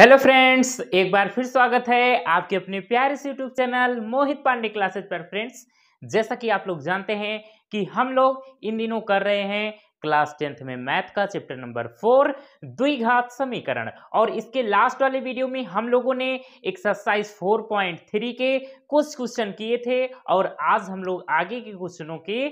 hello friends एक बार फिर स्वागत है आपके अपने प्यारे से YouTube channel Mohit Pandey classes पर फ्रेंड्स जैसा कि आप लोग जानते हैं कि हम लोग इन दिनों कर रहे हैं क्लास टेंथ में मैथ का चैप्टर नंबर फोर द्विघात समीकरण और इसके लास्ट वाले वीडियो में हम लोगों ने एक्सरसाइज फोर पॉइंट थ्री के कुछ क्वेश्चन किए थे और आज हम लोग आगे के क्वेश्चनों की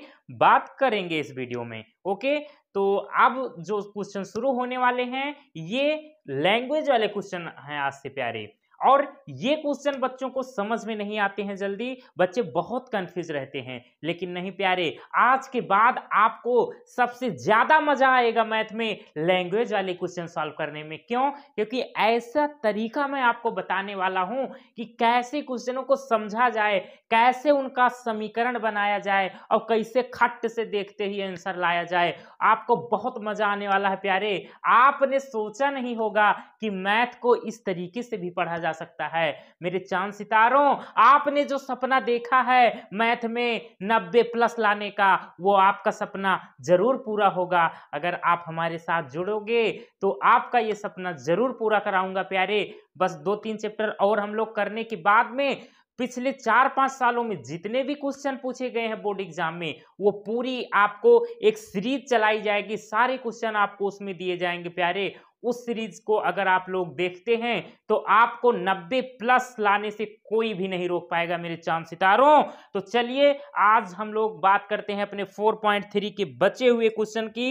बात करेंगे इस वीडियो में ओके तो अब जो क्वेश्चन शुरू होने वाले हैं ये लैंग्वेज वाले क्वेश्चन हैं आज से प्यारे और ये क्वेश्चन बच्चों को समझ में नहीं आते हैं जल्दी बच्चे बहुत कंफ्यूज रहते हैं लेकिन नहीं प्यारे आज के बाद आपको सबसे ज़्यादा मज़ा आएगा मैथ में लैंग्वेज वाले क्वेश्चन सॉल्व करने में क्यों क्योंकि ऐसा तरीका मैं आपको बताने वाला हूं कि कैसे क्वेश्चनों को समझा जाए कैसे उनका समीकरण बनाया जाए और कैसे खट से देखते ही आंसर लाया जाए आपको बहुत मज़ा आने वाला है प्यारे आपने सोचा नहीं होगा कि मैथ को इस तरीके से भी पढ़ा जा सकता है मेरे चांद सितारों आपने जो सपना देखा है मैथ में नब्बे प्लस लाने का वो आपका सपना जरूर पूरा होगा अगर आप हमारे साथ जुड़ोगे तो आपका ये सपना जरूर पूरा कराऊंगा प्यारे बस दो तीन चैप्टर और हम लोग करने के बाद में पिछले चार पांच सालों में जितने भी क्वेश्चन पूछे गए हैं बोर्ड एग्जाम में वो पूरी आपको एक सीरीज चलाई जाएगी सारे क्वेश्चन आपको उसमें दिए जाएंगे प्यारे उस सीरीज को अगर आप लोग देखते हैं तो आपको 90 प्लस लाने से कोई भी नहीं रोक पाएगा मेरे चांद सितारों तो चलिए आज हम लोग बात करते हैं अपने 4.3 के बचे हुए क्वेश्चन की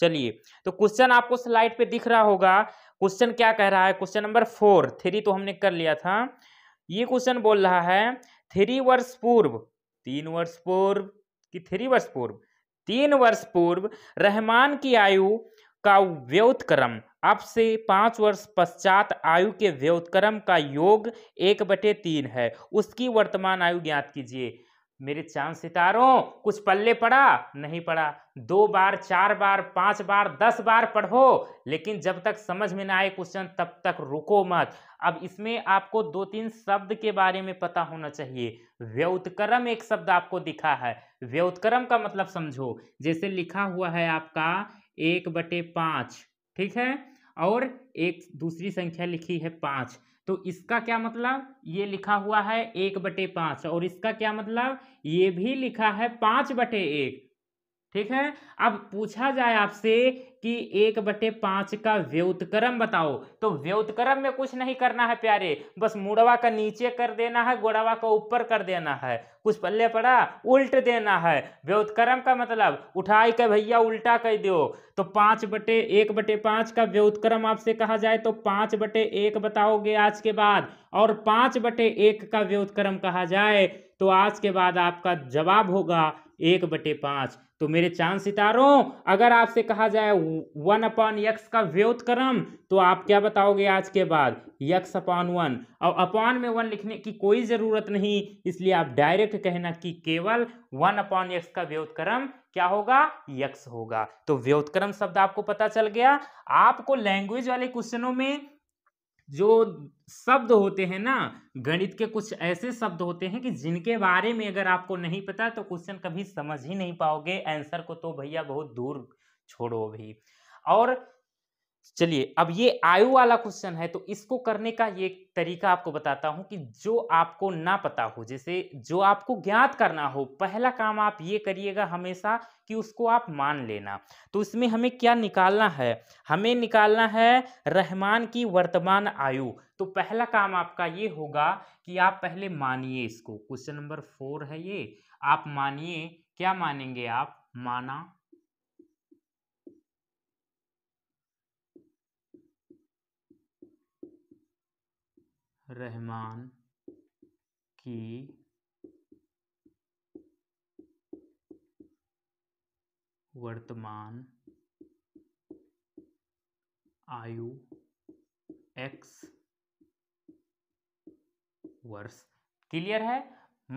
चलिए तो क्वेश्चन आपको स्लाइड पे दिख रहा होगा क्वेश्चन क्या कह रहा है क्वेश्चन नंबर फोर थ्री तो हमने कर लिया था ये क्वेश्चन बोल रहा है थ्री वर्ष पूर्व तीन वर्ष पूर्व कि थ्री वर्ष पूर्व तीन वर्ष पूर्व रहमान की आयु का व्योत्क्रम अब से पाँच वर्ष पश्चात आयु के व्योत्क्रम का योग एक बटे तीन है उसकी वर्तमान आयु ज्ञात कीजिए मेरे चांद सितारों कुछ पल्ले पड़ा नहीं पड़ा दो बार चार बार पांच बार दस बार पढ़ो लेकिन जब तक समझ में ना आए क्वेश्चन तब तक रुको मत अब इसमें आपको दो तीन शब्द के बारे में पता होना चाहिए व्योतक्रम एक शब्द आपको दिखा है व्योतक्रम का मतलब समझो जैसे लिखा हुआ है आपका एक बटे पाँच ठीक है और एक दूसरी संख्या लिखी है पाँच तो इसका क्या मतलब ये लिखा हुआ है एक बटे पाँच और इसका क्या मतलब ये भी लिखा है पाँच बटे एक ठीक है अब पूछा जाए आपसे कि एक बटे पांच का व्योतक्रम बताओ तो व्योतक्रम में कुछ नहीं करना है प्यारे बस मुड़वा का नीचे कर देना है गोड़वा का ऊपर कर देना है कुछ पल्ले पड़ा उल्ट देना है व्योतक्रम का मतलब उठाई के भैया उल्टा कर दो तो पांच बटे एक बटे पांच का व्योतक्रम आपसे कहा जाए तो पांच बटे एक बताओगे आज के बाद और पांच बटे एक का व्योतक्रम कहा जाए तो आज के बाद आपका जवाब होगा एक बटे पांच तो मेरे चांद सितारों अगर आपसे कहा जाए वन अपॉन यक्स का व्योत्क्रम तो आप क्या बताओगे आज के बाद यक्स अपॉन वन और अपॉन में वन लिखने की कोई ज़रूरत नहीं इसलिए आप डायरेक्ट कहना कि केवल वन अपॉन यक्स का व्योत्क्रम क्या होगा यक्स होगा तो व्योत्क्रम शब्द आपको पता चल गया आपको लैंग्वेज वाले क्वेश्चनों में जो शब्द होते हैं ना गणित के कुछ ऐसे शब्द होते हैं कि जिनके बारे में अगर आपको नहीं पता तो क्वेश्चन कभी समझ ही नहीं पाओगे आंसर को तो भैया बहुत दूर छोड़ो भी और चलिए अब ये आयु वाला क्वेश्चन है तो इसको करने का ये तरीका आपको बताता हूं कि जो आपको ना पता हो जैसे जो आपको ज्ञात करना हो पहला काम आप ये करिएगा हमेशा कि उसको आप मान लेना तो इसमें हमें क्या निकालना है हमें निकालना है रहमान की वर्तमान आयु तो पहला काम आपका ये होगा कि आप पहले मानिए इसको क्वेश्चन नंबर फोर है ये आप मानिए क्या मानेंगे आप माना रहमान की वर्तमान आयु एक्स वर्ष क्लियर है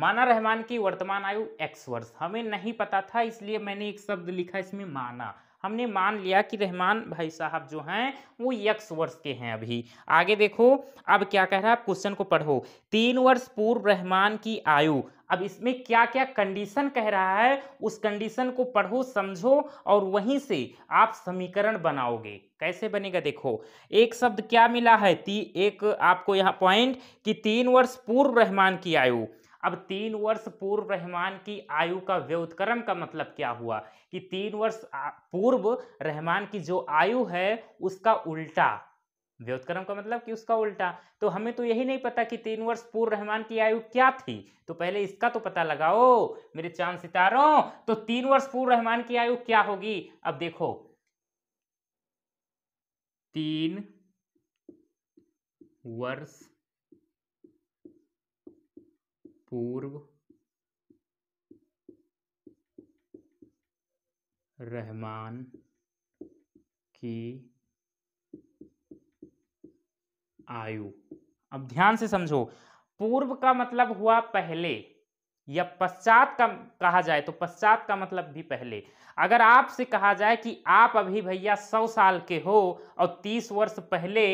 माना रहमान की वर्तमान आयु एक्स वर्ष हमें नहीं पता था इसलिए मैंने एक शब्द लिखा इसमें माना हमने मान लिया कि रहमान भाई साहब जो हैं वो यक्स वर्ष के हैं अभी आगे देखो अब क्या कह रहा है आप क्वेश्चन को पढ़ो तीन वर्ष पूर्व रहमान की आयु अब इसमें क्या क्या कंडीशन कह रहा है उस कंडीशन को पढ़ो समझो और वहीं से आप समीकरण बनाओगे कैसे बनेगा देखो एक शब्द क्या मिला है ती एक आपको यहाँ पॉइंट कि तीन वर्ष पूर्व रहमान की आयु अब तीन वर्ष पूर्व रहमान की आयु का व्योत्क्रम का मतलब क्या हुआ कि तीन वर्ष पूर्व रहमान की जो आयु है उसका उल्टा व्योत्क्रम का मतलब कि उसका उल्टा तो हमें तो यही नहीं पता कि तीन वर्ष पूर्व रहमान की आयु क्या थी तो पहले इसका तो पता लगाओ मेरे चांद सितारों तो तीन वर्ष पूर्व रहमान की आयु क्या होगी अब देखो तीन वर्ष पूर्व रहमान की आयु अब ध्यान से समझो पूर्व का मतलब हुआ पहले या पश्चात का कहा जाए तो पश्चात का मतलब भी पहले अगर आपसे कहा जाए कि आप अभी भैया सौ साल के हो और तीस वर्ष पहले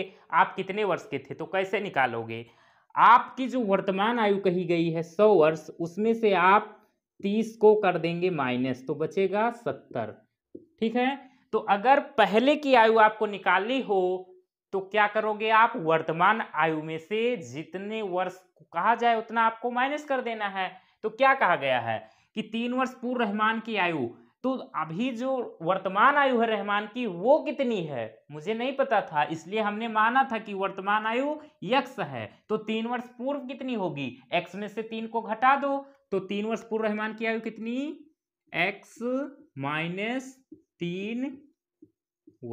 आप कितने वर्ष के थे तो कैसे निकालोगे आपकी जो वर्तमान आयु कही गई है सौ वर्ष उसमें से आप तीस को कर देंगे माइनस तो बचेगा सत्तर ठीक है तो अगर पहले की आयु आपको निकालनी हो तो क्या करोगे आप वर्तमान आयु में से जितने वर्ष कहा जाए उतना आपको माइनस कर देना है तो क्या कहा गया है कि तीन वर्ष पूर्व रहमान की आयु तो अभी जो वर्तमान आयु है रहमान की वो कितनी है मुझे नहीं पता था इसलिए हमने माना था कि वर्तमान आयु यक्स है तो तीन वर्ष पूर्व कितनी होगी एक्स में से तीन को घटा दो तो तीन वर्ष पूर्व रहमान की आयु कितनी एक्स माइनस तीन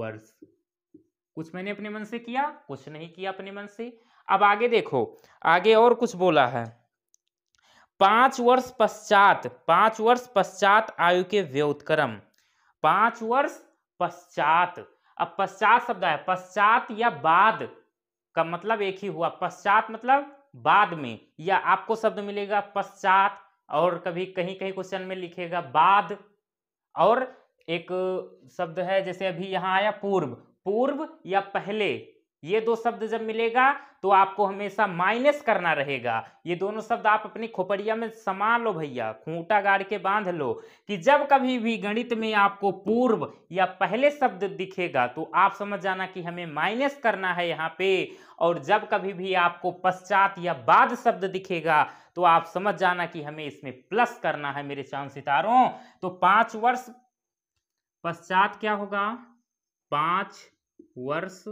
वर्ष कुछ मैंने अपने मन से किया कुछ नहीं किया अपने मन से अब आगे देखो आगे और कुछ बोला है पांच वर्ष पश्चात पांच वर्ष पश्चात आयु के व्योत्क्रम पांच वर्ष पश्चात अब पश्चात शब्द है पश्चात या बाद का मतलब एक ही हुआ पश्चात मतलब बाद में या आपको शब्द मिलेगा पश्चात और कभी कहीं कहीं क्वेश्चन में लिखेगा बाद और एक शब्द है जैसे अभी यहाँ आया पूर्व पूर्व या पहले ये दो शब्द जब मिलेगा तो आपको हमेशा माइनस करना रहेगा ये दोनों शब्द आप अपनी खोपड़िया में समा लो भैया खूंटा गाड़ के बांध लो कि जब कभी भी गणित में आपको पूर्व या पहले शब्द दिखेगा तो आप समझ जाना कि हमें माइनस करना है यहाँ पे और जब कभी भी आपको पश्चात या बाद शब्द दिखेगा तो आप समझ जाना कि हमें इसमें प्लस करना है मेरे चांद सितारों तो पांच वर्ष पश्चात क्या होगा पांच वर्ष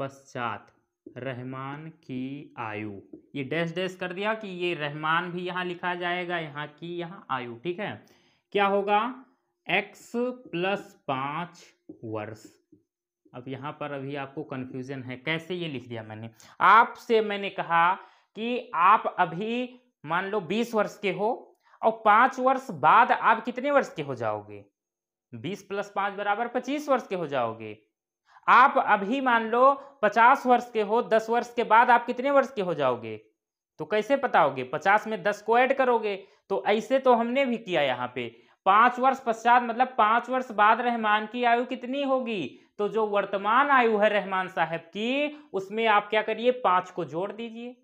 पश्चात रहमान की आयु ये डैश डैश कर दिया कि ये रहमान भी यहाँ लिखा जाएगा यहाँ की यहाँ आयु ठीक है क्या होगा एक्स प्लस पाँच वर्ष अब यहाँ पर अभी आपको कन्फ्यूजन है कैसे ये लिख दिया मैंने आपसे मैंने कहा कि आप अभी मान लो बीस वर्ष के हो और पाँच वर्ष बाद आप कितने वर्ष के हो जाओगे बीस प्लस पाँच बराबर पच्चीस वर्ष के हो जाओगे आप अभी मान लो पचास वर्ष के हो दस वर्ष के बाद आप कितने वर्ष के हो जाओगे तो कैसे बताओगे पचास में दस को ऐड करोगे तो ऐसे तो हमने भी किया यहाँ पे पांच वर्ष पश्चात मतलब पांच वर्ष बाद रहमान की आयु कितनी होगी तो जो वर्तमान आयु है रहमान साहब की उसमें आप क्या करिए पांच को जोड़ दीजिए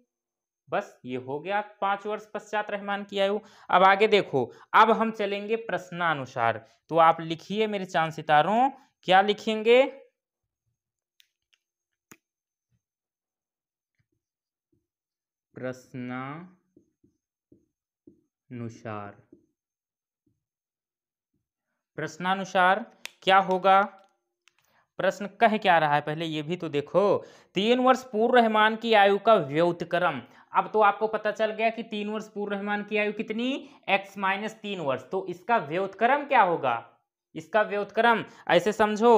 बस ये हो गया पांच वर्ष पश्चात रहमान की आयु अब आगे देखो अब हम चलेंगे प्रश्नानुसार तो आप लिखिए मेरे चांद सितारों क्या लिखेंगे प्रश्नानुसार प्रश्नानुसार क्या होगा प्रश्न कह क्या रहा है पहले ये भी तो देखो तीन वर्ष पूर्व रहमान की आयु का व्योतक्रम अब तो आपको पता चल गया कि तीन वर्ष पूर्व रहमान की आयु कितनी x माइनस तीन वर्ष तो इसका व्योतक्रम क्या होगा इसका व्योतक्रम ऐसे समझो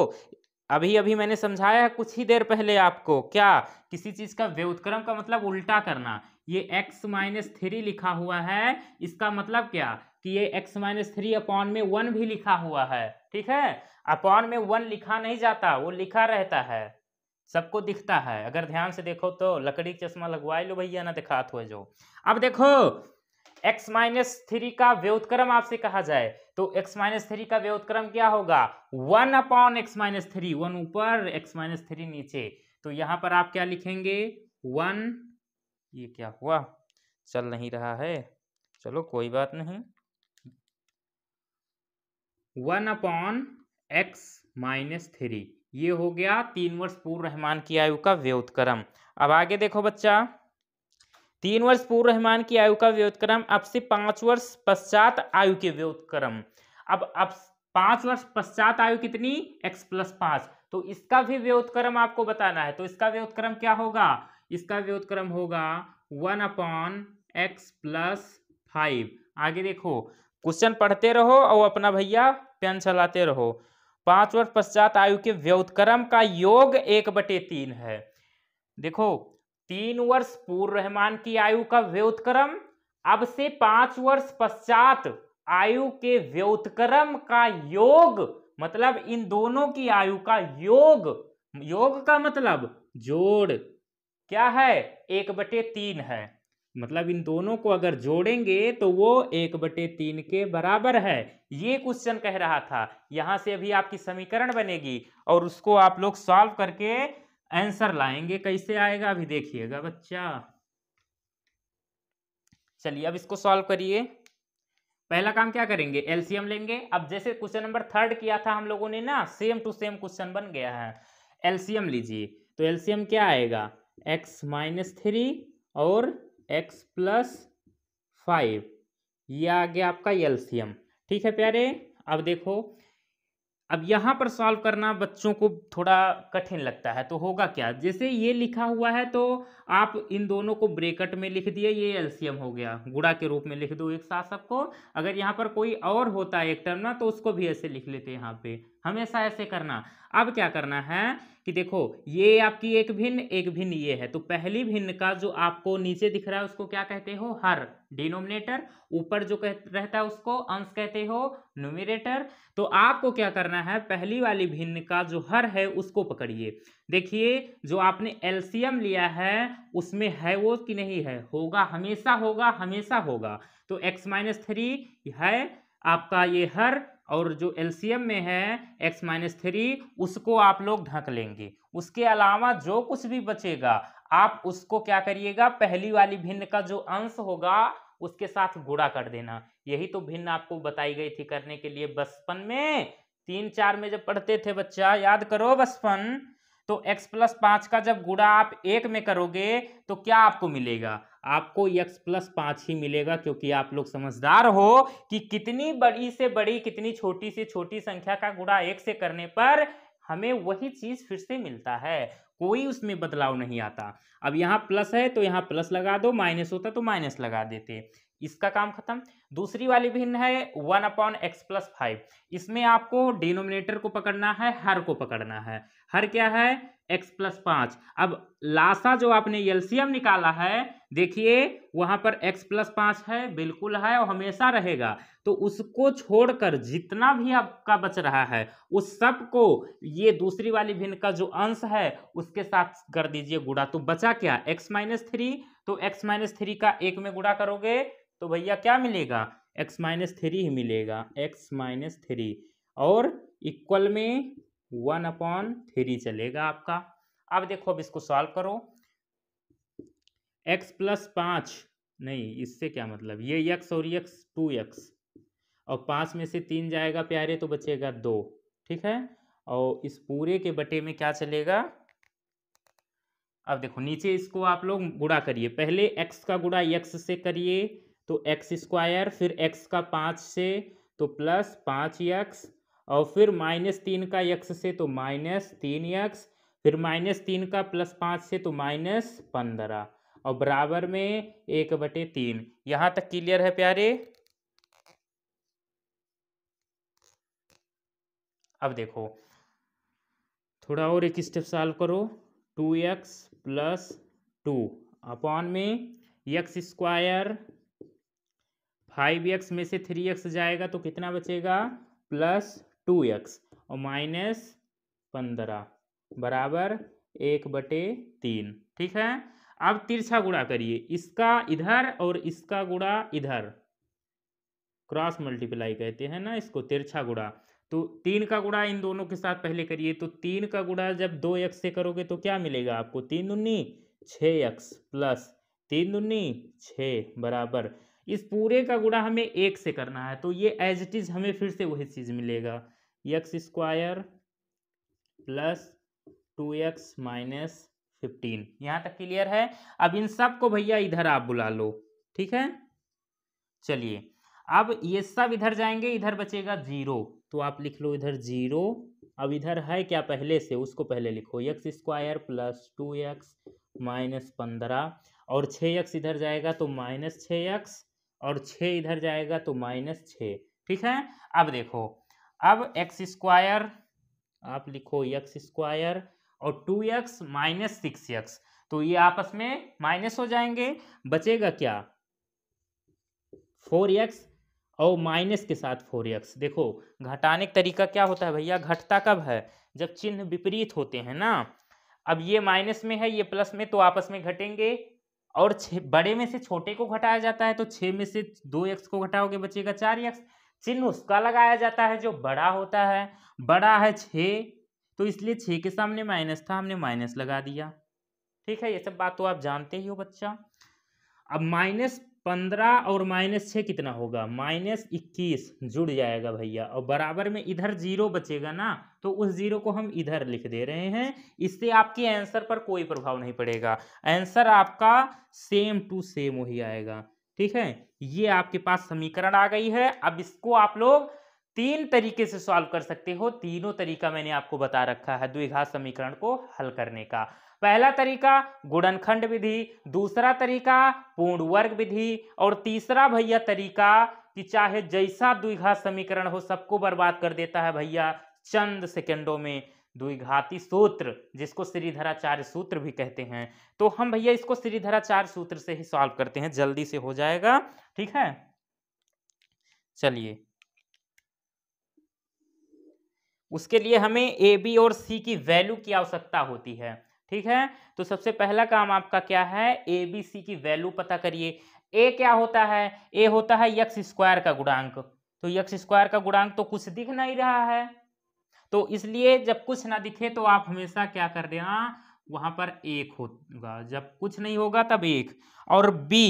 अभी अभी मैंने समझाया है कुछ ही देर पहले आपको क्या किसी चीज़ का व्युत्क्रम का मतलब उल्टा करना ये x माइनस थ्री लिखा हुआ है इसका मतलब क्या कि ये x माइनस थ्री अपॉन में वन भी लिखा हुआ है ठीक है अपॉन में वन लिखा नहीं जाता वो लिखा रहता है सबको दिखता है अगर ध्यान से देखो तो लकड़ी चश्मा लगवाए लो भैया ना दिखात हुए जो अब देखो x माइनस थ्री का व्योतक्रम आपसे कहा जाए तो x माइनस थ्री का व्योतक्रम क्या होगा one upon x minus three one ऊपर x माइनस थ्री नीचे तो यहां पर आप क्या लिखेंगे वन ये क्या हुआ चल नहीं रहा है चलो कोई बात नहीं one upon x minus three ये हो गया तीन वर्ष पूर्व रहमान की आयु का व्योत्क्रम अब आगे देखो बच्चा तीन वर्ष पूर्व रहमान की आयु का व्योत्क्रम अब से पांच वर्ष पश्चात आयु के व्योत्क्रम अब अब पांच वर्ष पश्चात आयु कितनी x प्लस पांच तो इसका भी व्योत्क्रम आपको बताना है तो इसका व्योत्क्रम क्या होगा इसका व्योत्क्रम होगा one upon x plus five आगे देखो क्वेश्चन पढ़ते रहो और अपना भैया पेन चलाते रहो पांच वर्ष पश्चात आयु के व्योत्क्रम का योग एक बटे तीन है देखो तीन वर्ष पूर्व रहमान की आयु का व्योतक्रम अब से पांच वर्ष पश्चात आयु के व्योतक्रम का योग मतलब इन दोनों की आयु का योग योग का मतलब जोड़ क्या है एक बटे तीन है मतलब इन दोनों को अगर जोड़ेंगे तो वो एक बटे तीन के बराबर है ये क्वेश्चन कह रहा था यहां से अभी आपकी समीकरण बनेगी और उसको आप लोग सॉल्व करके आंसर लाएंगे कैसे आएगा अभी देखिएगा बच्चा चलिए अब इसको सॉल्व करिए पहला काम क्या करेंगे एलसीएम लेंगे अब जैसे क्वेश्चन नंबर थर्ड किया था हम लोगों ने ना सेम टू सेम क्वेश्चन बन गया है एलसीएम लीजिए तो एलसीएम क्या आएगा एक्स माइनस थ्री और एक्स प्लस फाइव ये आ गया आपका एलसीएम ठीक है प्यारे अब देखो अब यहाँ पर सॉल्व करना बच्चों को थोड़ा कठिन लगता है तो होगा क्या जैसे ये लिखा हुआ है तो आप इन दोनों को ब्रेकट में लिख दिए ये एलसीएम हो गया गुड़ा के रूप में लिख दो एक साथ सबको अगर यहाँ पर कोई और होता है एक टर्म ना तो उसको भी ऐसे लिख लेते हैं यहाँ पे हमेशा ऐसे करना अब क्या करना है कि देखो ये आपकी एक भिन्न एक भिन्न ये है तो पहली भिन्न का जो आपको नीचे दिख रहा है उसको क्या कहते हो हर डिनोमिनेटर ऊपर जो कह रहता है उसको अंश कहते हो नोमिनेटर तो आपको क्या करना है पहली वाली भिन्न का जो हर है उसको पकड़िए देखिए जो आपने एल्सियम लिया है उसमें है वो कि नहीं है होगा हमेशा होगा हमेशा होगा तो एक्स माइनस थ्री है आपका ये हर और जो एलसीएम में है एक्स माइनस थ्री उसको आप लोग ढक लेंगे उसके अलावा जो कुछ भी बचेगा आप उसको क्या करिएगा पहली वाली भिन्न का जो अंश होगा उसके साथ गुड़ा कर देना यही तो भिन्न आपको बताई गई थी करने के लिए बचपन में तीन चार में जब पढ़ते थे बच्चा याद करो बचपन तो x प्लस पाँच का जब गुड़ा आप एक में करोगे तो क्या आपको मिलेगा आपको यक्स प्लस पाँच ही मिलेगा क्योंकि आप लोग समझदार हो कि कितनी बड़ी से बड़ी कितनी छोटी से छोटी संख्या का गुणा एक से करने पर हमें वही चीज़ फिर से मिलता है कोई उसमें बदलाव नहीं आता अब यहाँ प्लस है तो यहाँ प्लस लगा दो माइनस होता तो माइनस लगा देते इसका काम खत्म दूसरी वाली भिन्न है one upon x plus five इसमें आपको डिनोमिनेटर को पकड़ना है हर को पकड़ना है हर क्या है x प्लस पाँच अब लासा जो आपने एलसीएम निकाला है देखिए वहां पर x प्लस पाँच है बिल्कुल है और हमेशा रहेगा तो उसको छोड़कर जितना भी आपका बच रहा है उस सब को ये दूसरी वाली भिन्न का जो अंश है उसके साथ कर दीजिए गुड़ा तो बचा क्या x माइनस थ्री तो x माइनस थ्री का एक में गुड़ा करोगे तो भैया क्या मिलेगा x माइनस थ्री ही मिलेगा x माइनस थ्री और इक्वल में वन अपॉन थ्री चलेगा आपका अब देखो अब इसको सॉल्व करो एक्स प्लस पाँच नहीं इससे क्या मतलब ये यक्स और यक्स टू यक्स और पाँच में से तीन जाएगा प्यारे तो बचेगा दो ठीक है और इस पूरे के बटे में क्या चलेगा अब देखो नीचे इसको आप लोग गुड़ा करिए पहले एक्स का गुड़ा यक्स से करिए तो एक्स स्क्वायर फिर एक्स का पाँच से तो प्लस पाँच यक्स और फिर माइनस तीन का यक्स से तो माइनस तीन यक्स फिर माइनस तीन का प्लस पाँच से तो माइनस पंद्रह और बराबर में एक बटे तीन यहाँ तक क्लियर है प्यारे अब देखो थोड़ा और एक स्टेप सॉल्व करो two x plus two upon में एक्स स्क्वायर फाइव एक्स में से थ्री एक्स जाएगा तो कितना बचेगा प्लस टू एक्स और माइनस पंद्रह बराबर एक बटे तीन ठीक है अब तिरछा गुड़ा करिए इसका इधर और इसका गुड़ा इधर क्रॉस मल्टीप्लाई कहते हैं ना इसको तिरछा गुड़ा तो तीन का गुड़ा इन दोनों के साथ पहले करिए तो तीन का गुड़ा जब दो एक्स से करोगे तो क्या मिलेगा आपको तीन दुन्नी छः एक्स प्लस तीन दुन्नी छः बराबर इस पूरे का गुड़ा हमें एक से करना है तो ये एज इट इज़ हमें फिर से वही चीज़ मिलेगा x square plus two x minus fifteen यहाँ तक क्लियर है अब इन सब को भैया इधर आप बुला लो ठीक है चलिए अब ये सब इधर जाएंगे इधर बचेगा जीरो तो आप लिख लो इधर जीरो अब इधर है क्या पहले से उसको पहले लिखो x square plus two x minus पंद्रह और छः एक्स इधर जाएगा तो माइनस छः एक्स और छः इधर जाएगा तो माइनस छः ठीक है अब देखो अब एक्स स्क्वायर आप लिखो एक्स स्क्वायर और two x minus six x तो ये आपस में माइनस हो जाएंगे बचेगा क्या फोर एक्स और माइनस के साथ फोर एक्स देखो घटाने का तरीका क्या होता है भैया घटता कब है जब चिन्ह विपरीत होते हैं ना अब ये माइनस में है ये प्लस में तो आपस में घटेंगे और बड़े में से छोटे को घटाया जाता है तो छः में से दो एक्स को घटाओगे बचेगा चार एक्स चिन्ह उसका लगाया जाता है जो बड़ा होता है बड़ा है छ तो इसलिए छ के सामने माइनस था हमने माइनस लगा दिया ठीक है ये सब बात तो आप जानते ही हो बच्चा अब माइनस पंद्रह और माइनस छ कितना होगा माइनस इक्कीस जुड़ जाएगा भैया और बराबर में इधर जीरो बचेगा ना तो उस जीरो को हम इधर लिख दे रहे हैं इससे आपके आंसर पर कोई प्रभाव नहीं पड़ेगा आंसर आपका सेम टू सेम वही आएगा ठीक है ये आपके पास समीकरण आ गई है अब इसको आप लोग तीन तरीके से सॉल्व कर सकते हो तीनों तरीका मैंने आपको बता रखा है द्विघात समीकरण को हल करने का पहला तरीका गुणनखंड विधि दूसरा तरीका पूर्ण वर्ग विधि और तीसरा भैया तरीका कि चाहे जैसा द्विघात समीकरण हो सबको बर्बाद कर देता है भैया चंद सेकेंडों में द्विघाती सूत्र जिसको श्रीधराचार्य सूत्र भी कहते हैं तो हम भैया इसको श्रीधराचार्य सूत्र से ही सॉल्व करते हैं जल्दी से हो जाएगा ठीक है चलिए उसके लिए हमें ए बी और सी की वैल्यू की आवश्यकता होती है ठीक है तो सबसे पहला काम आपका क्या है ए बी सी की वैल्यू पता करिए ए क्या होता है ए होता है यक्स स्क्वायर का गुणांक तो यक्स स्क्वायर का गुणांक तो कुछ दिख नहीं रहा है तो इसलिए जब कुछ ना दिखे तो आप हमेशा क्या कर देना हाँ, वहां पर एक होगा जब कुछ नहीं होगा तब एक और बी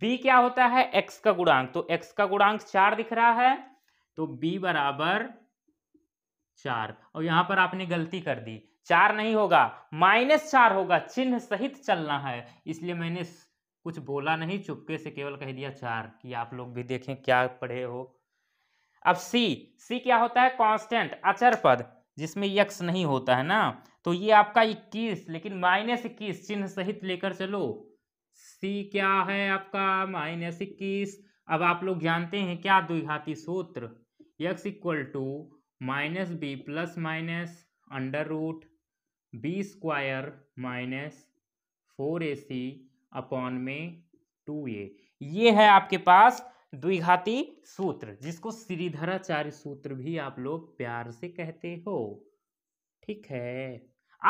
बी क्या होता है एक्स का गुणांक तो एक्स का गुणांक चार दिख रहा है तो बी बराबर चार और यहां पर आपने गलती कर दी चार नहीं होगा माइनस चार होगा चिन्ह सहित चलना है इसलिए मैंने कुछ बोला नहीं चुपके से केवल कह दिया चार कि आप लोग भी देखें क्या पढ़े हो अब सी सी क्या होता है कांस्टेंट अचर पद जिसमें यक्स नहीं होता है ना तो ये आपका इक्कीस लेकिन माइनस इक्कीस चिन्ह सहित लेकर चलो सी क्या है आपका माइनस इक्कीस अब आप लोग जानते हैं क्या द्विघाती सूत्र x equal to minus b plus minus under root b square minus four a c upon में टू ए ये है आपके पास द्विघाती सूत्र जिसको श्रीधराचार्य सूत्र भी आप लोग प्यार से कहते हो ठीक है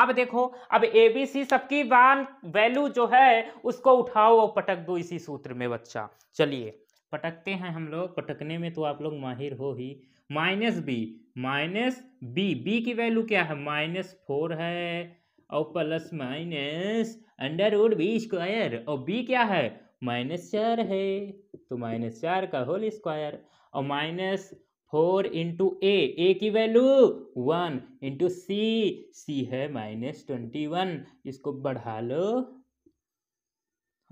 अब देखो अब एबीसी सबकी वन वैल्यू जो है उसको उठाओ और पटक दो इसी सूत्र में बच्चा चलिए पटकते हैं हम लोग पटकने में तो आप लोग माहिर हो ही minus b minus b b की वैल्यू क्या है माइनस फोर है और plus minus under root b square और बी क्या है माइनस चार है तो माइनस चार का होल स्क्वायर और minus four into a a की value one into c c है माइनस ट्वेंटी वन इसको बढ़ा लो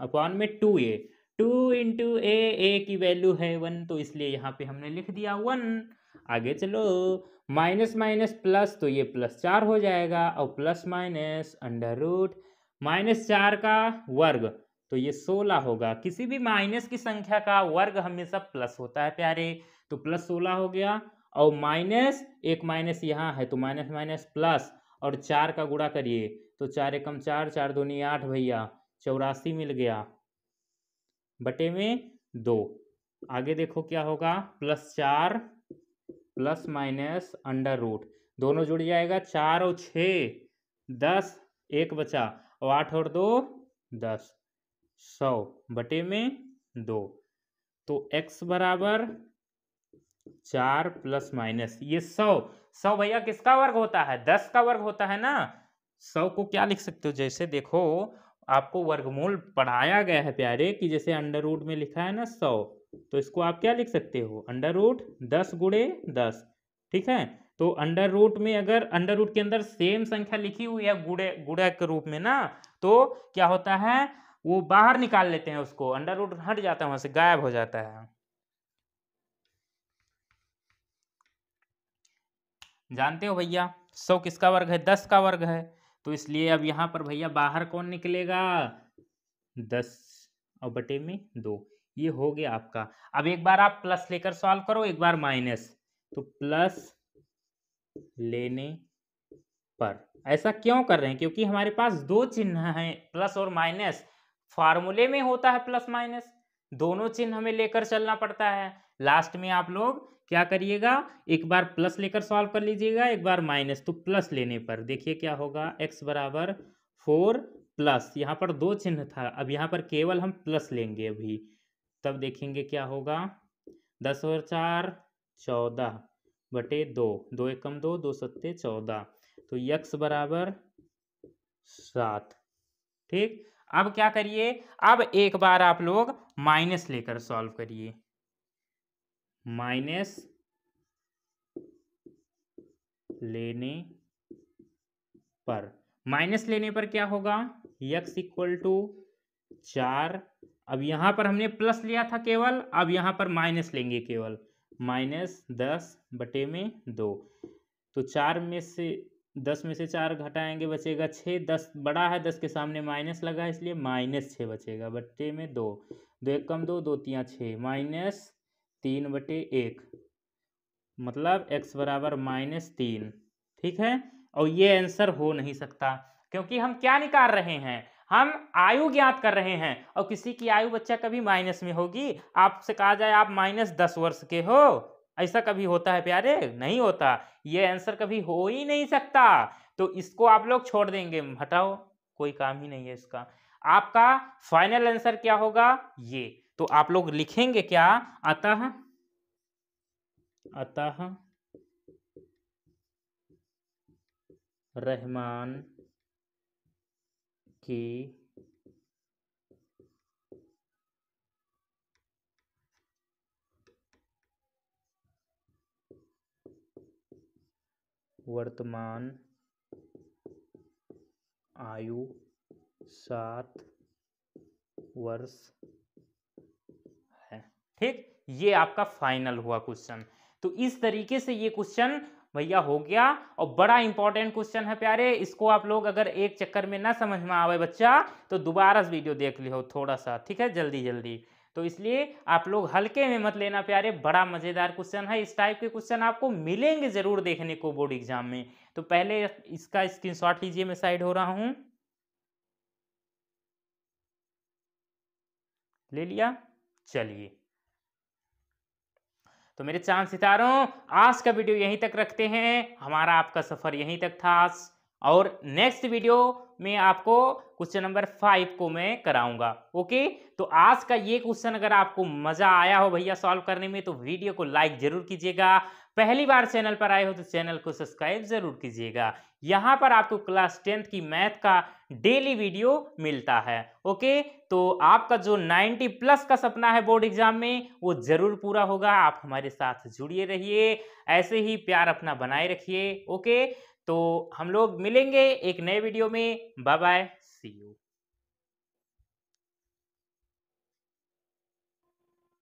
अपॉन में two a two into a a की वैल्यू है वन तो इसलिए यहाँ पे हमने लिख दिया वन आगे चलो माइनस माइनस प्लस तो ये प्लस चार हो जाएगा और plus minus under root minus चार का वर्ग तो ये सोलह होगा किसी भी माइनस की संख्या का वर्ग हमेशा प्लस होता है प्यारे तो प्लस सोलह हो गया और माइनस एक माइनस यहाँ है तो माइनस माइनस प्लस और चार का गुड़ा करिए तो चार एकम चार चार दूनी आठ भैया चौरासी मिल गया बटे में दो आगे देखो क्या होगा प्लस चार प्लस माइनस अंडर रूट दोनों जुड़ जाएगा चार और छ दस एक बचा और आठ और दो दस सौ बटे में दो तो x बराबर चार प्लस माइनस ये सौ सौ भैया किसका वर्ग होता है दस का वर्ग होता है ना सौ को क्या लिख सकते हो जैसे देखो आपको वर्गमूल पढ़ाया गया है प्यारे कि जैसे अंडर रूट में लिखा है ना सौ तो इसको आप क्या लिख सकते हो अंडर रूट दस गुड़े दस ठीक है तो अंडर रूट में अगर अंडर रूट के अंदर सेम संख्या लिखी हुई है गुड़े गुड़े के रूप में ना तो क्या होता है वो बाहर निकाल लेते हैं उसको अंडर रूट हट जाता है वहां से गायब हो जाता है जानते हो भैया सौ किसका वर्ग है दस का वर्ग है तो इसलिए अब यहाँ पर भैया बाहर कौन निकलेगा दस और बटे में दो ये हो गया आपका अब एक बार आप प्लस लेकर सॉल्व करो एक बार माइनस तो प्लस लेने पर ऐसा क्यों कर रहे हैं क्योंकि हमारे पास दो चिन्ह हैं प्लस और माइनस फार्मूले में होता है प्लस माइनस दोनों चिन्ह हमें लेकर चलना पड़ता है लास्ट में आप लोग क्या करिएगा एक बार प्लस लेकर सॉल्व कर लीजिएगा एक बार माइनस तो प्लस लेने पर देखिए क्या होगा एक्स बराबर फोर प्लस यहाँ पर दो चिन्ह था अब यहाँ पर केवल हम प्लस लेंगे अभी तब देखेंगे क्या होगा दस और चार चौदह बटे दो दो एकम दो दो सत्ते चौदह तो यक्स बराबर सात ठीक अब क्या करिए अब एक बार आप लोग माइनस लेकर सॉल्व करिए माइनस लेने पर माइनस लेने पर क्या होगा यक्स इक्वल टू चार अब यहां पर हमने प्लस लिया था केवल अब यहां पर माइनस लेंगे केवल माइनस दस बटे में दो तो चार में से दस में से चार घटाएंगे बचेगा छः दस बड़ा है दस के सामने माइनस लगा है इसलिए माइनस छः बचेगा बट्टे में दो दो एक कम दो दो तिया छः माइनस तीन बटे एक मतलब एक्स बराबर माइनस तीन ठीक है और ये आंसर हो नहीं सकता क्योंकि हम क्या निकाल रहे हैं हम आयु ज्ञात कर रहे हैं और किसी की आयु बच्चा कभी माइनस में होगी आपसे कहा जाए आप माइनस दस वर्ष के हो ऐसा कभी होता है प्यारे नहीं होता ये आंसर कभी हो ही नहीं सकता तो इसको आप लोग छोड़ देंगे हटाओ कोई काम ही नहीं है इसका आपका फाइनल आंसर क्या होगा ये तो आप लोग लिखेंगे क्या अतः अतः रहमान की वर्तमान आयु सात वर्ष है ठीक ये आपका फाइनल हुआ क्वेश्चन तो इस तरीके से ये क्वेश्चन भैया हो गया और बड़ा इंपॉर्टेंट क्वेश्चन है प्यारे इसको आप लोग अगर एक चक्कर में ना समझ में आवे बच्चा तो दोबारा वीडियो देख लियो थोड़ा सा ठीक है जल्दी जल्दी तो इसलिए आप लोग हल्के में मत लेना प्यारे बड़ा मज़ेदार क्वेश्चन है इस टाइप के क्वेश्चन आपको मिलेंगे ज़रूर देखने को बोर्ड एग्जाम में तो पहले इसका शॉट लीजिए मैं साइड हो रहा हूं ले लिया चलिए तो मेरे चांद सितारों आज का वीडियो यहीं तक रखते हैं हमारा आपका सफ़र यहीं तक था आज और नेक्स्ट वीडियो में आपको क्वेश्चन नंबर फाइव को मैं कराऊंगा ओके तो आज का ये क्वेश्चन अगर आपको मजा आया हो भैया सॉल्व करने में तो वीडियो को लाइक जरूर कीजिएगा पहली बार चैनल पर आए हो तो चैनल को सब्सक्राइब जरूर कीजिएगा यहाँ पर आपको क्लास टेंथ की मैथ का डेली वीडियो मिलता है ओके तो आपका जो 90 प्लस का सपना है बोर्ड एग्जाम में वो जरूर पूरा होगा आप हमारे साथ जुड़िए रहिए ऐसे ही प्यार अपना बनाए रखिए ओके तो हम लोग मिलेंगे एक नए वीडियो में बाय बाय सी यू